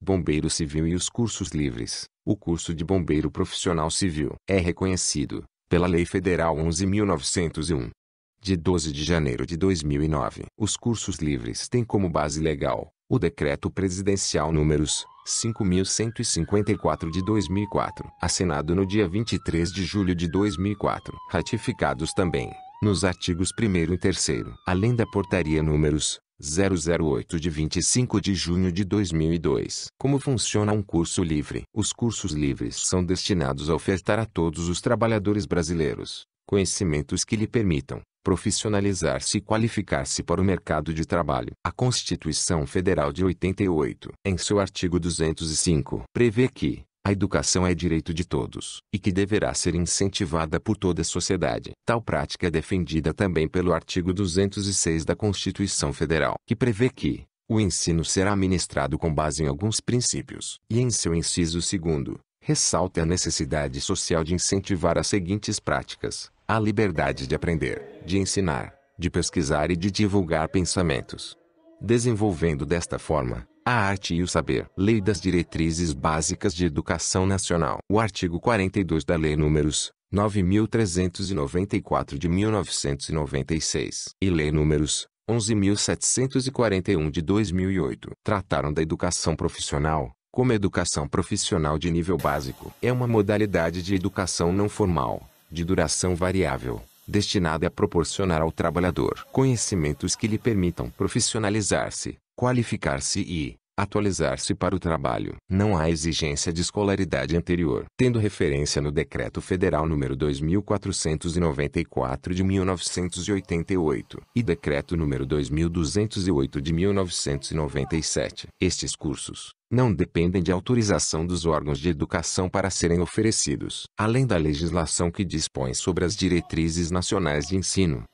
bombeiro civil e os cursos livres. O curso de bombeiro profissional civil é reconhecido, pela Lei Federal 11.901, de 12 de janeiro de 2009. Os cursos livres têm como base legal o Decreto Presidencial números 5.154 de 2004, assinado no dia 23 de julho de 2004, ratificados também nos artigos 1 e 3, além da Portaria números 008 de 25 de junho de 2002. Como funciona um curso livre? Os cursos livres são destinados a ofertar a todos os trabalhadores brasileiros conhecimentos que lhe permitam profissionalizar-se e qualificar-se para o mercado de trabalho. A Constituição Federal de 88, em seu artigo 205, prevê que a educação é direito de todos, e que deverá ser incentivada por toda a sociedade. Tal prática é defendida também pelo artigo 206 da Constituição Federal, que prevê que o ensino será ministrado com base em alguns princípios. E em seu inciso segundo, ressalta a necessidade social de incentivar as seguintes práticas: a liberdade de aprender, de ensinar, de pesquisar e de divulgar pensamentos. Desenvolvendo desta forma, a arte e o saber. Lei das Diretrizes Básicas de Educação Nacional. O artigo 42 da Lei Números 9394 de 1996 e Lei Números 11.741 de 2008 trataram da educação profissional, como educação profissional de nível básico. É uma modalidade de educação não formal, de duração variável, destinada a proporcionar ao trabalhador conhecimentos que lhe permitam profissionalizar-se, qualificar-se e atualizar-se para o trabalho. Não há exigência de escolaridade anterior. Tendo referência no Decreto Federal número 2494 de 1988 e Decreto número 2208 de 1997. Estes cursos não dependem de autorização dos órgãos de educação para serem oferecidos, além da legislação que dispõe sobre as diretrizes nacionais de ensino.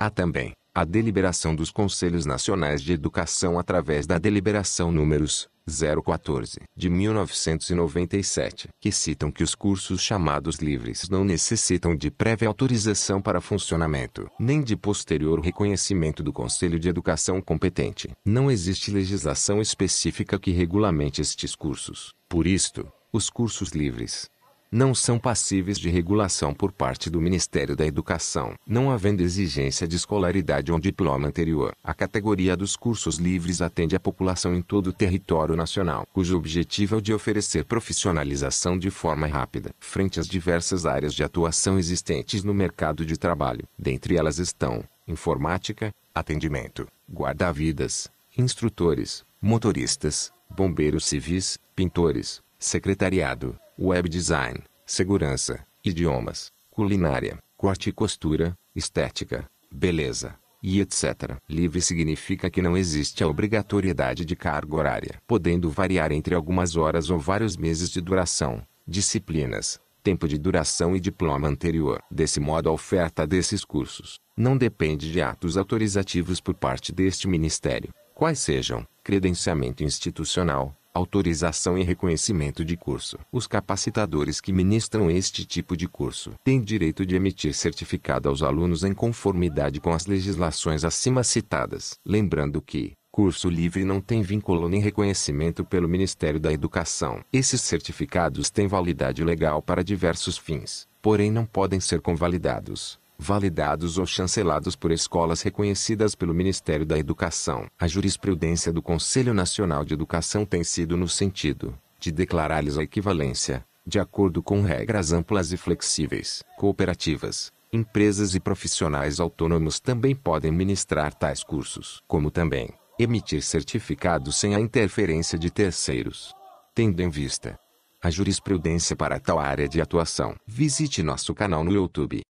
Há também a deliberação dos Conselhos Nacionais de Educação através da deliberação números 014 de 1997, que citam que os cursos chamados livres não necessitam de prévia autorização para funcionamento, nem de posterior reconhecimento do Conselho de Educação competente. Não existe legislação específica que regulamente estes cursos. Por isto, os cursos livres não são passíveis de regulação por parte do Ministério da Educação, não havendo exigência de escolaridade ou diploma anterior. A categoria dos cursos livres atende a população em todo o território nacional, cujo objetivo é o de oferecer profissionalização de forma rápida, frente às diversas áreas de atuação existentes no mercado de trabalho. Dentre elas estão informática, atendimento, guarda-vidas, instrutores, motoristas, bombeiros civis, pintores, secretariado, web design, segurança, idiomas, culinária, corte e costura, estética, beleza, e etc. Livre significa que não existe a obrigatoriedade de carga horária, podendo variar entre algumas horas ou vários meses de duração, disciplinas, tempo de duração e diploma anterior. Desse modo, a oferta desses cursos não depende de atos autorizativos por parte deste Ministério, quais sejam credenciamento institucional, autorização e reconhecimento de curso. Os capacitadores que ministram este tipo de curso têm direito de emitir certificado aos alunos em conformidade com as legislações acima citadas. Lembrando que, curso livre não tem vínculo nem reconhecimento pelo Ministério da Educação. Esses certificados têm validade legal para diversos fins, porém não podem ser convalidados validados ou chancelados por escolas reconhecidas pelo Ministério da Educação. A jurisprudência do Conselho Nacional de Educação tem sido no sentido de declarar-lhes a equivalência, de acordo com regras amplas e flexíveis. Cooperativas, empresas e profissionais autônomos também podem ministrar tais cursos, como também emitir certificados sem a interferência de terceiros. Tendo em vista a jurisprudência para tal área de atuação, visite nosso canal no YouTube.